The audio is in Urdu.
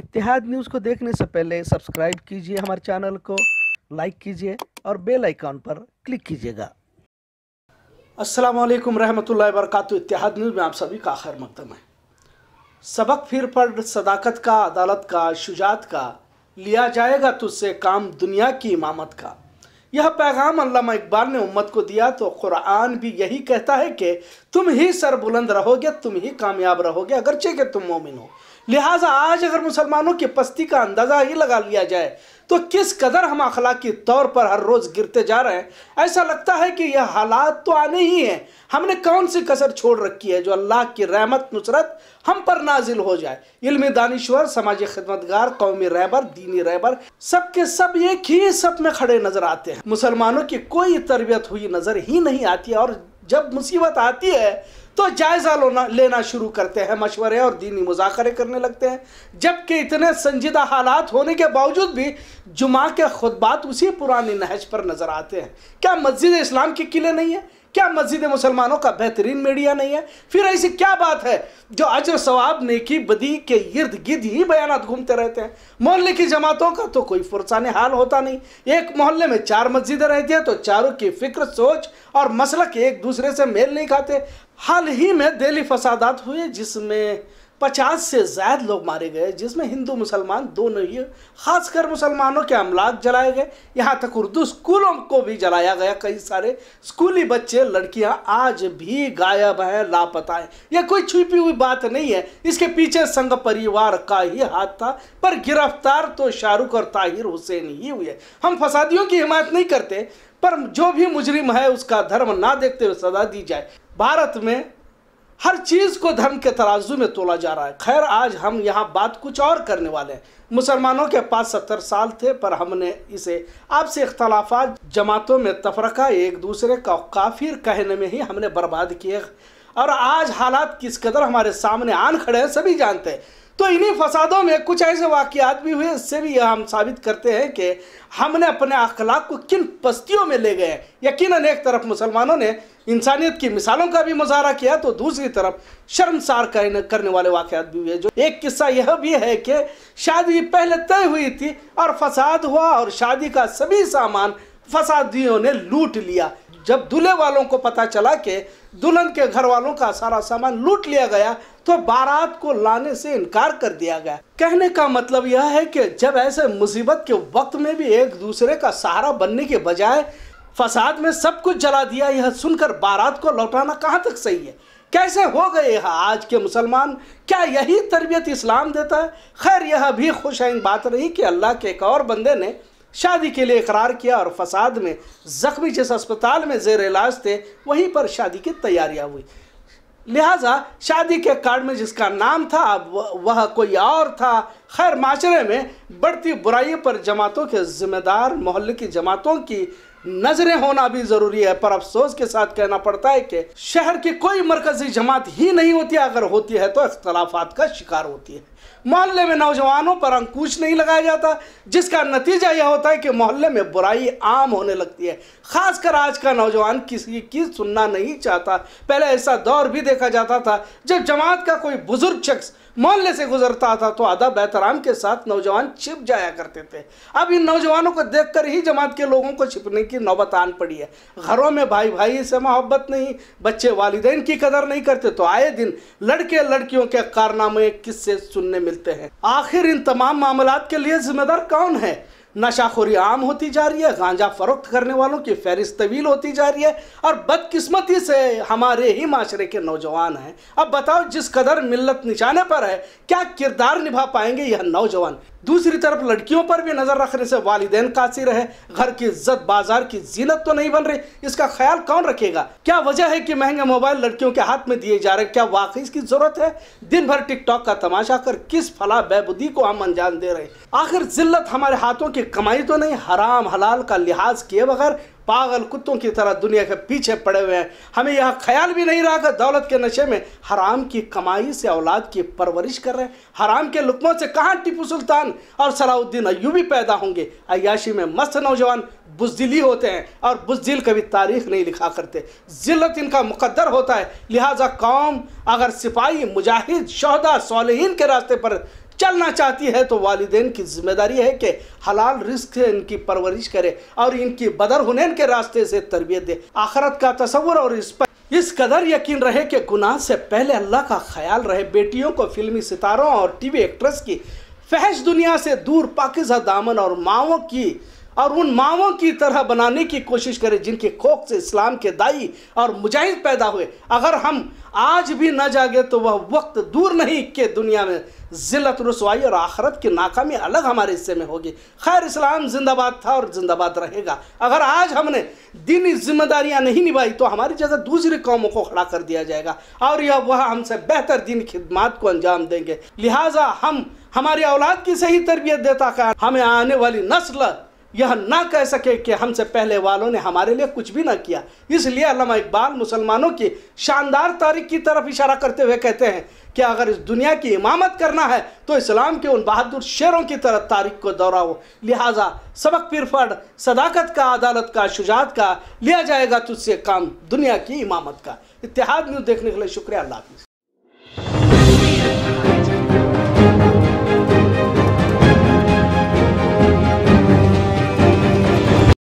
اتحاد نیوز کو دیکھنے سے پہلے سبسکرائب کیجئے ہمارے چینل کو لائک کیجئے اور بیل آئیکن پر کلک کیجئے گا السلام علیکم رحمت اللہ وبرکاتہ اتحاد نیوز میں آپ سبھی کا آخر مقدم ہے سبق پھر پر صداقت کا عدالت کا شجاعت کا لیا جائے گا تجھ سے کام دنیا کی امامت کا یہ پیغام علامہ اقبال نے امت کو دیا تو قرآن بھی یہی کہتا ہے کہ تم ہی سر بلند رہو گے تم ہی کامیاب رہو گے اگرچہ کہ تم مومن ہو لہٰذا آج اگر مسلمانوں کی پستی کا اندازہ ہی لگا لیا جائے تو کس قدر ہم اخلاقی طور پر ہر روز گرتے جا رہے ہیں ایسا لگتا ہے کہ یہ حالات تو آنے ہی ہیں ہم نے کون سی کسر چھوڑ رکھی ہے جو اللہ کی رحمت نصرت ہم پر نازل ہو جائے علم دانشور سماجی خدمتگار قومی رہبر دینی رہبر سب کے سب ایک ہی سب میں کھڑے نظر آتے ہیں مسلمانوں کی کوئی تربیت ہوئی نظر ہی نہیں آتی اور جب مصیبت آتی ہے تو جائزہ لینا شروع کرتے ہیں مشورے اور دینی مذاکرے کرنے لگتے ہیں جبکہ اتنے سنجیدہ حالات ہونے کے باوجود بھی جمعہ کے خطبات اسی پرانی نہج پر نظر آتے ہیں کیا مسجد اسلام کے قلعے نہیں ہے کیا مسجد مسلمانوں کا بہترین میڈیا نہیں ہے ہے پھر ایسی کیا بات جو عجر نیکی بدی کے ارد گرد ہی بیانات گھومتے رہتے ہیں محلے کی جماعتوں کا تو کوئی فرسان حال ہوتا نہیں ایک محلے میں چار مسجدیں رہتی ہیں تو چاروں کی فکر سوچ اور مسلک ایک دوسرے سے میل نہیں کھاتے حال ہی میں دہلی فسادات ہوئے جس میں پچاس سے زائد لوگ مارے گئے جس میں ہندو مسلمان دو نہیں خاص کر مسلمانوں کے املاک جلائے گئے یہاں تک اردو سکولوں کو بھی جلایا گیا کئی سارے سکولی بچے لڑکیاں آج بھی غائب ہیں لاپتہ ہیں یہ کوئی چھپی ہوئی بات نہیں ہے اس کے پیچھے سنگ پریوار کا ہی ہاتھ تھا پر گرفتار تو شاہ رخ اور طاہر حسین ہی ہوئے ہم فسادیوں کی حمایت نہیں کرتے پر جو بھی مجرم ہے اس کا دھرم نہ دیکھتے ہوئے سزا دی جائے بھارت میں ہر چیز کو دھرم کے ترازو میں تولا جا رہا ہے خیر آج ہم یہاں بات کچھ اور کرنے والے ہیں مسلمانوں کے پاس ستر سال تھے پر ہم نے اسے آپ سے اختلافات جماعتوں میں تفرقہ ایک دوسرے کا کافر کہنے میں ہی ہم نے برباد کیے اور آج حالات کس قدر ہمارے سامنے آن کھڑے ہیں سبھی جانتے ہیں تو انہی فسادوں میں کچھ ایسے واقعات بھی ہوئے اس سے بھی یہ ہم ثابت کرتے ہیں کہ ہم نے اپنے اخلاق کو کن پستیوں میں لے گئے ہیں یقیناً ایک طرف مسلمانوں نے انسانیت کی مثالوں کا بھی مظاہرہ کیا تو دوسری طرف شرمسار سار کرنے والے واقعات بھی ہوئے جو ایک قصہ یہ بھی ہے کہ شادی پہلے طے ہوئی تھی اور فساد ہوا اور شادی کا سبھی سامان فسادیوں نے لوٹ لیا جب دلہے والوں کو پتا چلا کہ دلہن کے گھر والوں کا سارا سامان لوٹ لیا گیا تو بارات کو لانے سے انکار کر دیا گیا کہنے کا مطلب یہ ہے کہ جب ایسے مصیبت کے وقت میں بھی ایک دوسرے کا سہارا بننے کے بجائے فساد میں سب کچھ جلا دیا یہ سن کر بارات کو لوٹانا کہاں تک صحیح ہے کیسے ہو گئے یہ آج کے مسلمان کیا یہی تربیت اسلام دیتا ہے خیر یہ بھی خوش ان بات نہیں کہ اللہ کے ایک اور بندے نے شادی کے لیے اقرار کیا اور فساد میں زخمی جس اسپتال میں زیر علاج تھے وہیں پر شادی کی تیاریاں ہوئی لہٰذا شادی کے کارڈ میں جس کا نام تھا وہ کوئی اور تھا خیر معاشرے میں بڑھتی برائی پر جماعتوں کے ذمہ دار محلے کی جماعتوں کی نظریں ہونا بھی ضروری ہے پر افسوس کے ساتھ کہنا پڑتا ہے کہ شہر کی کوئی مرکزی جماعت ہی نہیں ہوتی ہے اگر ہوتی ہے تو اختلافات کا شکار ہوتی ہے محلے میں نوجوانوں پر انکوش نہیں لگایا جاتا جس کا نتیجہ یہ ہوتا ہے کہ محلے میں برائی عام ہونے لگتی ہے خاص کر آج کا نوجوان کسی کی سننا نہیں چاہتا پہلے ایسا دور بھی دیکھا جاتا تھا جب جماعت کا کوئی بزرگ شخص محلے سے گزرتا تھا تو آدھا احترام کے ساتھ نوجوان چھپ جایا کرتے تھے اب ان نوجوانوں کو دیکھ کر ہی جماعت کے لوگوں کو چھپنے کی نوبت آن پڑی ہے گھروں میں بھائی بھائی سے محبت نہیں بچے والدین کی قدر نہیں کرتے تو آئے دن لڑکے لڑکیوں کے کارنامے کس سے سننے ملتے ہیں آخر ان تمام معاملات کے لیے ذمہ دار کون ہے خوری عام ہوتی جا رہی ہے گانجا فروخت کرنے والوں کی فہرست طویل ہوتی جا رہی ہے اور بدقسمتی سے ہمارے ہی معاشرے کے نوجوان ہیں اب بتاؤ جس قدر ملت نشانے پر ہے کیا کردار نبھا پائیں گے یہ نوجوان دوسری طرف لڑکیوں پر بھی نظر رکھنے سے والدین گھر کی عزت بازار کی زینت تو نہیں بن رہی اس کا خیال کون رکھے گا کیا وجہ ہے کہ مہنگے موبائل لڑکیوں کے ہاتھ میں دیے جا رہے کیا واقعی اس کی ضرورت ہے دن بھر ٹک ٹاک کا تماشا کر کس فلاح بے بدی کو ہم انجام دے رہے ہیں آخر ذلت ہمارے ہاتھوں کے کی کمائی تو نہیں حرام حلال کا لحاظ کیے بغیر پاگل کتوں کی طرح دنیا کے پیچھے پڑے ہوئے ہیں ہمیں یہاں خیال بھی نہیں رہا کہ دولت کے نشے میں حرام کی کمائی سے اولاد کی پرورش کر رہے ہیں حرام کے لکموں سے کہاں ٹیپو سلطان اور صلاح الدین ایوبی پیدا ہوں گے عیاشی میں مست نوجوان بزدلی ہوتے ہیں اور بزدل کبھی تاریخ نہیں لکھا کرتے ذلت ان کا مقدر ہوتا ہے لہٰذا قوم اگر سپاہی مجاہد شہدہ صالحین کے راستے پر چلنا چاہتی ہے تو والدین کی ذمہ داری ہے کہ حلال رزق سے ان کی پرورش کرے اور ان کی بدر ہنین کے راستے سے تربیت دے آخرت کا تصور اور اس پر اس قدر یقین رہے کہ گناہ سے پہلے اللہ کا خیال رہے بیٹیوں کو فلمی ستاروں اور ٹی وی ایکٹرس کی فحش دنیا سے دور پاکزہ دامن اور ماؤں کی اور ان ماؤں کی طرح بنانے کی کوشش کرے جن کے کھوک سے اسلام کے دائی اور مجاہد پیدا ہوئے اگر ہم آج بھی نہ جاگے تو وہ وقت دور نہیں کہ دنیا میں ذلت رسوائی اور آخرت کی ناکامی الگ ہمارے حصے میں ہوگی خیر اسلام زندہ باد تھا اور زندہ باد رہے گا اگر آج ہم نے دینی ذمہ داریاں نہیں نبھائی تو ہماری جیسا دوسری قوموں کو کھڑا کر دیا جائے گا اور یہ وہ ہم سے بہتر دینی خدمات کو انجام دیں گے لہٰذا ہم ہماری اولاد کی صحیح تربیت دیتا کہ ہمیں آنے والی نسل یہ نہ کہہ سکے کہ ہم سے پہلے والوں نے ہمارے لیے کچھ بھی نہ کیا اس لیے علامہ اقبال مسلمانوں کی شاندار تاریخ کی طرف اشارہ کرتے ہوئے کہتے ہیں کہ اگر اس دنیا کی امامت کرنا ہے تو اسلام کے ان بہادر شعروں کی طرح تاریخ کو دہراؤ لہٰذا سبق پیر فرد صداقت کا عدالت کا شجاعت کا لیا جائے گا تجھ سے کام دنیا کی امامت کا اتحاد نیوز دیکھنے کے لیے شکریہ اللہ حافظ